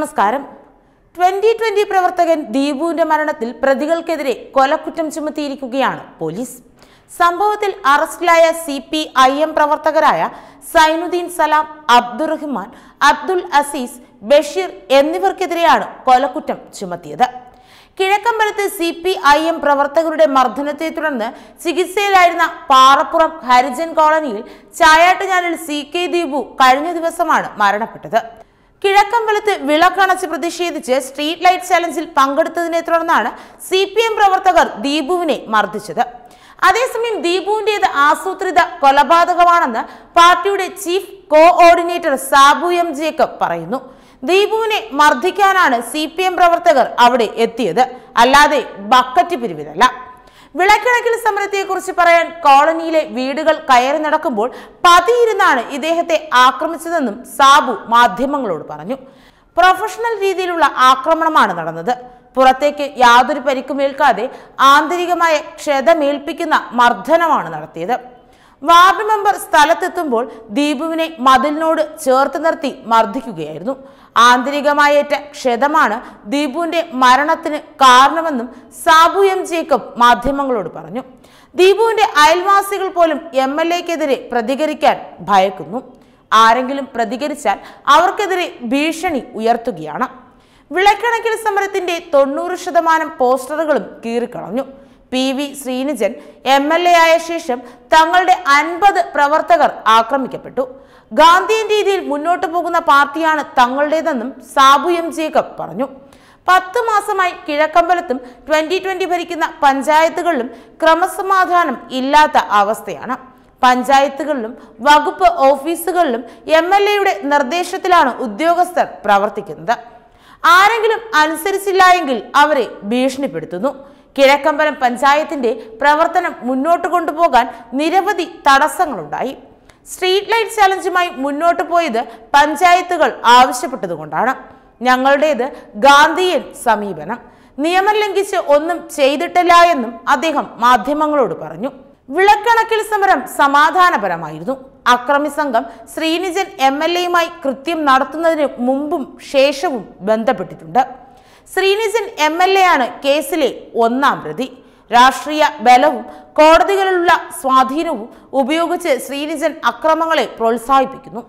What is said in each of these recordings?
നമസ്കാരം twenty twenty പ്രവർത്തകൻ ദീപുവിന്റെ മരണത്തിൽ പ്രതികൾക്കെതിരെ കൊലക്കുറ്റം ചുമത്തിയിരിക്കുകയാണ് പോലീസ് സംഭവത്തിൽ അറസ്റ്റിലായ സി പി ഐ എം പ്രവർത്തകരായ സൈനുദ്ദീൻ സലാം അബ്ദുറഹ്മാൻ അബ്ദുൽ അസീസ് ബഷീർ എന്നിവർക്കെതിരെയാണ് കൊലക്കുറ്റം ചുമത്തിയത് കിഴക്കമ്പലത്ത് സി പി ഐ എം പ്രവർത്തകരുടെ മർദ്ദനത്തെ തുടർന്ന് ചികിത്സയിലായിരുന്ന പാറപ്പുറം ഹരിജൻ കോളനിയിൽ ചായാട്ടുചാനൽ സി കെ ദീപു കഴിഞ്ഞ ദിവസമാണ് മരണപ്പെട്ടത് കിഴക്കമ്പലത്ത് വിളക്കണച്ച് പ്രതിഷേധിച്ച് സ്ട്രീറ്റ് ലൈറ്റ് ചലഞ്ചിൽ പങ്കെടുത്തതിനെ തുടർന്നാണ് സി പി എം പ്രവർത്തകർ ദീപുവിനെ മർദ്ദിച്ചത് അതേസമയം ദീപുവിൻ്റേത് ആസൂത്രിത കൊലപാതകമാണെന്ന് പാർട്ടിയുടെ chief coordinator Sabu M Jacob പറയുന്നു ദീപുവിനെ മർദ്ദിക്കാനാണ് സി പ്രവർത്തകർ അവിടെ എത്തിയത് അല്ലാതെ ബക്കറ്റ് പിരിവിലല്ല വിളക്കിണക്കിൽ സമരത്തെക്കുറിച്ച് പറയാൻ കോളനിയിലെ വീടുകൾ കയറി നടക്കുമ്പോൾ പതിയിരുന്നാണ് ഇദ്ദേഹത്തെ ആക്രമിച്ചതെന്നും സാബു മാധ്യമങ്ങളോട് പറഞ്ഞു പ്രൊഫഷണൽ രീതിയിലുള്ള ആക്രമണമാണ് നടന്നത് പുറത്തേക്ക് യാതൊരു പരിക്കുമേൽക്കാതെ ആന്തരികമായ ക്ഷതമേൽപ്പിക്കുന്ന മർദ്ദനമാണ് നടത്തിയത് വാർഡ് മെമ്പർ സ്ഥലത്തെത്തുമ്പോൾ ദീപുവിനെ മതിലിനോട് ചേർത്ത് നിർത്തി മർദ്ദിക്കുകയായിരുന്നു ആന്തരികമായേറ്റ ക്ഷതമാണ് ദീപുവിന്റെ മരണത്തിന് കാരണമെന്നും സാബു എം ജേക്കബ് മാധ്യമങ്ങളോട് പറഞ്ഞു ദീപുവിന്റെ അയൽവാസികൾ പോലും എം എൽ എക്കെതിരെ പ്രതികരിക്കാൻ ഭയക്കുന്നു ആരെങ്കിലും പ്രതികരിച്ചാൽ അവർക്കെതിരെ ഭീഷണി ഉയർത്തുകയാണ് വിളക്കണക്കിൽ സമരത്തിന്റെ തൊണ്ണൂറ് ശതമാനം പോസ്റ്ററുകളും കീറിക്കളഞ്ഞു P V Sreenijan M L A ആയ ശേഷം തങ്ങളുടെ അൻപത് പ്രവർത്തകർ ആക്രമിക്കപ്പെട്ടു ഗാന്ധിയൻ രീതിയിൽ മുന്നോട്ടു പോകുന്ന പാർട്ടിയാണ് തങ്ങളുടേതെന്നും സാബു എം ജേക്കബ് പറഞ്ഞു പത്ത് മാസമായി കിഴക്കമ്പലത്തും ട്വന്റി ട്വന്റി ഭരിക്കുന്ന പഞ്ചായത്തുകളിലും ക്രമസമാധാനം ഇല്ലാത്ത അവസ്ഥയാണ് പഞ്ചായത്തുകളിലും വകുപ്പ് ഓഫീസുകളിലും എം എൽ എയുടെ നിർദ്ദേശത്തിലാണ് ഉദ്യോഗസ്ഥർ പ്രവർത്തിക്കുന്നത് ആരെങ്കിലും അനുസരിച്ചില്ല എങ്കിൽ അവരെ ഭീഷണിപ്പെടുത്തുന്നു കിഴക്കമ്പലം പഞ്ചായത്തിന്റെ പ്രവർത്തനം മുന്നോട്ട് കൊണ്ടുപോകാൻ നിരവധി തടസ്സങ്ങളുണ്ടായി സ്ട്രീറ്റ് ലൈറ്റ് ചലഞ്ചുമായി മുന്നോട്ട് പോയത് പഞ്ചായത്തുകൾ ആവശ്യപ്പെട്ടതുകൊണ്ടാണ് ഞങ്ങളുടേത് ഗാന്ധിയൻ സമീപനം നിയമം ലംഘിച്ച് ഒന്നും ചെയ്തിട്ടില്ല എന്നും അദ്ദേഹം മാധ്യമങ്ങളോട് പറഞ്ഞു വിളക്കണക്കിൽ സമരം സമാധാനപരമായിരുന്നു അക്രമി സംഘം ശ്രീനിജൻ എം എൽ എയുമായി കൃത്യം നടത്തുന്നതിന് മുമ്പും ശേഷവും ബന്ധപ്പെട്ടിട്ടുണ്ട് ശ്രീനിസൻ എം എൽ എ ആണ് കേസിലെ ഒന്നാം പ്രതി രാഷ്ട്രീയ ബലവും കോടതികളിലുള്ള സ്വാധീനവും ഉപയോഗിച്ച് ശ്രീനിസൻ അക്രമങ്ങളെ പ്രോത്സാഹിപ്പിക്കുന്നു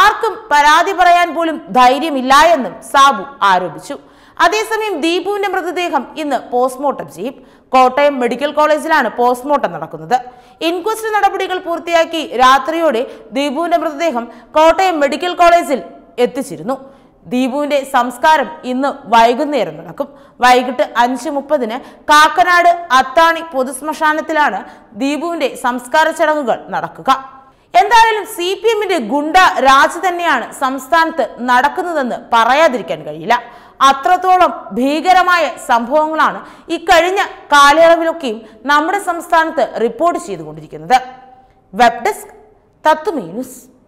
ആർക്കും പരാതി പറയാൻ പോലും ധൈര്യമില്ല എന്നും സാബു ആരോപിച്ചു അതേസമയം ദീപുവിന്റെ മൃതദേഹം ഇന്ന് പോസ്റ്റ്മോർട്ടം ചെയ്യും കോട്ടയം മെഡിക്കൽ കോളേജിലാണ് പോസ്റ്റ്മോർട്ടം നടക്കുന്നത് ഇൻക്വസ്റ്റ് നടപടികൾ പൂർത്തിയാക്കി രാത്രിയോടെ ദീപുവിന്റെ മൃതദേഹം കോട്ടയം മെഡിക്കൽ കോളേജിൽ എത്തിച്ചിരുന്നു ദീപുവിന്റെ സംസ്കാരം ഇന്ന് വൈകുന്നേരം നടക്കും വൈകിട്ട് അഞ്ച് മുപ്പതിന് കാക്കനാട് അത്താണി പൊതുശ്മശാനത്തിലാണ് ദീപുവിന്റെ സംസ്കാര ചടങ്ങുകൾ നടക്കുക എന്തായാലും സി പി എമ്മിന്റെ ഗുണ്ട രാജ് തന്നെയാണ് സംസ്ഥാനത്ത് നടക്കുന്നതെന്ന് പറയാതിരിക്കാൻ കഴിയില്ല അത്രത്തോളം ഭീകരമായ സംഭവങ്ങളാണ് ഇക്കഴിഞ്ഞ കാലയളവിലൊക്കെയും നമ്മുടെ സംസ്ഥാനത്ത് റിപ്പോർട്ട് ചെയ്തുകൊണ്ടിരിക്കുന്നത് വെബ് ഡെസ്ക് തത്തുമേ ന്യൂസ്